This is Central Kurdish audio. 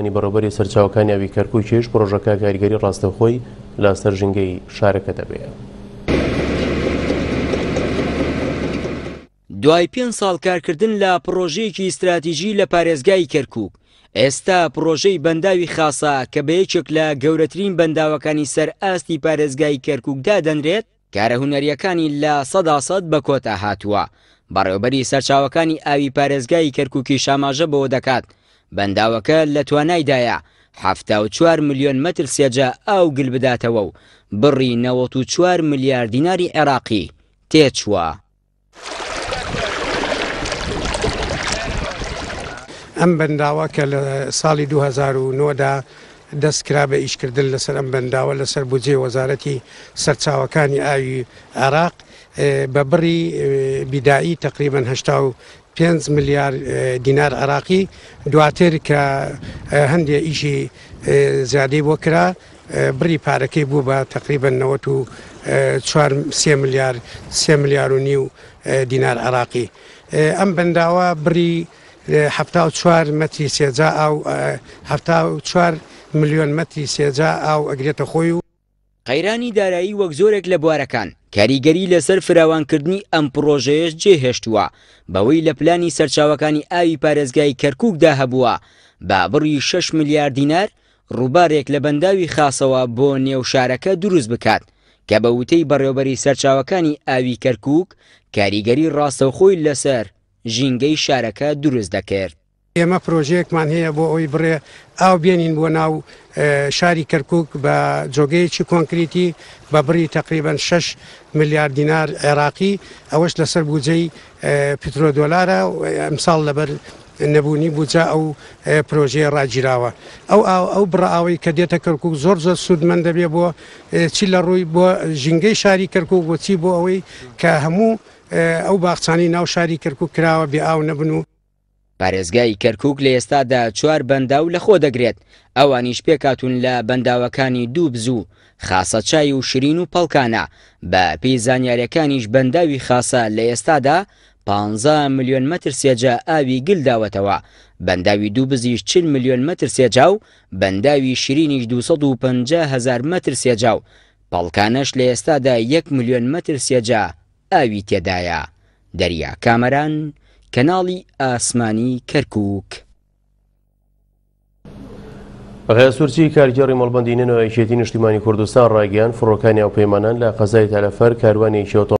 انی بەڕۆبەری سەرچاوەکانی ئەوی کەرکوی کێش پرۆژەکە کاریگەری ڕاستەخۆی لا سەرژنگەی شارەکە دەبێت. دوای پێ ساڵ کارکردن لە پرۆژەیەکی استراتیژی لە پارێزگای کەرکک ئێستا پرۆژەی بەنداوی خاصە کە بەیەکێک لە گەورەترین بەنداوەکانی سەر ئاستی پارێزگای کەرککدا دەنرێت کارە هوەریەکانی لە سەداسەد بە کۆتا هاتووە بەڕێوبەری سەرچاوەکانی ئاوی پارێزگای کەرککی شاماژە بەوە دەکات. بەنداوەکە لە توانایدایە هەفتا و چوار میلیۆن مەتر سێجا ئاو گل بداتەوە و بڕی نەوەت و چوار ملیار دیناری عێراقی تێچووە. ئەم بەنداوە کە لە ساڵی 2009دا دەستکرا بە ئیشکردن لەسەر ئەم بەنداوە لەسەر بجێ وەزارەتی سەرچاوەکانی ئاوی عراق بە بڕی بیدایی تقریبان هشتا 5 ملیار دینار عراقی دواتر کە هەندێ ئیشی زیادەی بۆ کرا بری پارەکەی بوو بە تقریبان 94 ملیار 3 ملیار و نی و دینار عراقی ئەم بەنداوە بری ه چوار مەتری سێجا ئەوه چوار ملیۆن مەتی سێجا ئاو ئەگرێتە خۆی و قەیرانی دارایی وەک زۆرێک لە بوارەکان کاریگەری لەسەر فراوانکردنی ئەم پرۆژەیەش جێهێشتووە بەوەی لە پلانی سەرچاوەکانی ئاوی پارێزگای کەرکووکدا هەبووە با بڕی 6 میلیارد دینار ڕووبارێک لە بەنداوی خاصەوە بۆ نێو شارەکە دروست بکات کە بە وتەی بەڕێوبەری سەرچاوەکانی ئاوی کەرکک کاریگەری ڕاستەوخۆی لەسەر ژینگەی شارەکە دروست دەکرد. ئێمە پرۆژەیەکمان هەیە بۆ ئەوی بڕێ ئاو بێنین بۆ ناو شاری کەرکک بە جۆگەیەکی کۆنکریتی بە بری تقریبان 6 میلیارد دینار عێراقی ئەوەش لەسەر بودجەی پترۆ دۆلارە ئەمساڵ لەبەر نەبوونی بجا ئەو پرۆژەیە ڕاجراوە ئەو ئەو بڕاوی کە دێتە کەرکک زۆر زۆر سوودمە دەبێ بۆ چی لە ڕووی بۆ ژینگەی شاری کەرکک بۆچی بۆ ئەوەی کە هەموو ئەو باخچانی ناو شاری کەرکک کراوە بێ ئاو نەبن و پارێزگای کەرکک لە ئێستادا چوار بەندا و لە خۆ دەگرێت ئەوانیش پێکاتون لە بەنداوەکانی دوو بزوو خاصە چای و شرین و پەڵکانە بە پێی زانیاریەکانیش بەنداوی خاصە لە ئێستادا 15 میلیۆن متر سێجا ئاوی گلداوەتەوە بەنداوی دوو بزیش 40 میلیۆن متر سێجا و بەنداوی شرینیش 250 هزار متر سێجا و پەڵکانەش لە ئێستادا 1 میلیۆن متر سێجا ئاوی تێدایە دەریا کامەران کەناڵی ئاسمانی کەرکک. بەخێ سوورچی کارگەڕی مەڵبندینەوە یەکێتی نیشتیمانی کوردستان ڕاگەیان فڕۆکانی ئەو پەیمانان لە قەزای تەلەفەر کاروانێکی ئۆتۆ